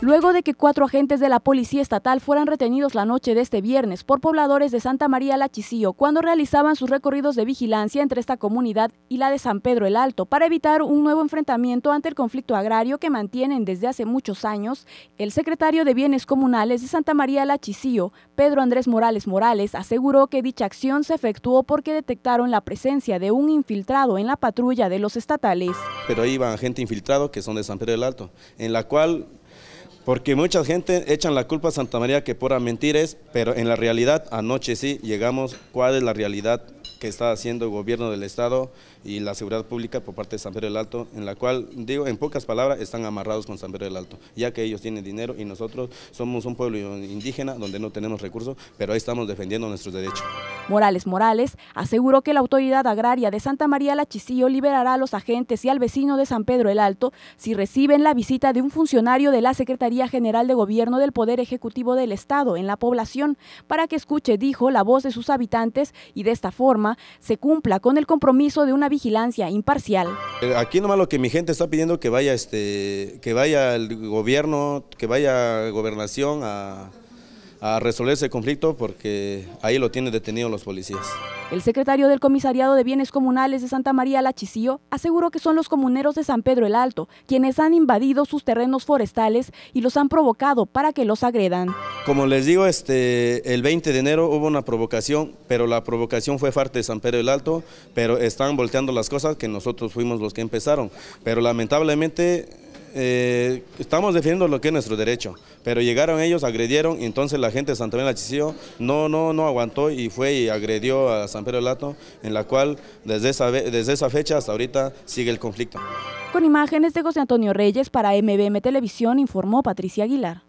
Luego de que cuatro agentes de la Policía Estatal fueran retenidos la noche de este viernes por pobladores de Santa María la cuando realizaban sus recorridos de vigilancia entre esta comunidad y la de San Pedro el Alto para evitar un nuevo enfrentamiento ante el conflicto agrario que mantienen desde hace muchos años, el secretario de Bienes Comunales de Santa María la Pedro Andrés Morales Morales, aseguró que dicha acción se efectuó porque detectaron la presencia de un infiltrado en la patrulla de los estatales. Pero ahí van gente infiltrado que son de San Pedro el Alto, en la cual porque mucha gente echan la culpa a Santa María que pura mentiras es, pero en la realidad anoche sí llegamos, ¿cuál es la realidad que está haciendo el gobierno del Estado y la seguridad pública por parte de San Pedro del Alto, en la cual, digo, en pocas palabras, están amarrados con San Pedro del Alto, ya que ellos tienen dinero y nosotros somos un pueblo indígena donde no tenemos recursos, pero ahí estamos defendiendo nuestros derechos. Morales Morales aseguró que la autoridad agraria de Santa María La liberará a los agentes y al vecino de San Pedro el Alto si reciben la visita de un funcionario de la Secretaría General de Gobierno del Poder Ejecutivo del Estado en la población para que escuche, dijo, la voz de sus habitantes y de esta forma se cumpla con el compromiso de una vigilancia imparcial. Eh, aquí nomás lo que mi gente está pidiendo que vaya este, que vaya el gobierno, que vaya gobernación a, a resolver ese conflicto porque ahí lo tienen detenido los policías. El secretario del Comisariado de Bienes Comunales de Santa María Lachicío aseguró que son los comuneros de San Pedro el Alto quienes han invadido sus terrenos forestales y los han provocado para que los agredan. Como les digo, este, el 20 de enero hubo una provocación, pero la provocación fue parte de San Pedro el Alto, pero están volteando las cosas que nosotros fuimos los que empezaron. Pero lamentablemente eh, estamos defendiendo lo que es nuestro derecho, pero llegaron ellos, agredieron, y entonces la gente de Santa Mena de no, no, no aguantó y fue y agredió a San Pedro Lato, en la cual desde esa, desde esa fecha hasta ahorita sigue el conflicto. Con imágenes de José Antonio Reyes para MBM Televisión informó Patricia Aguilar.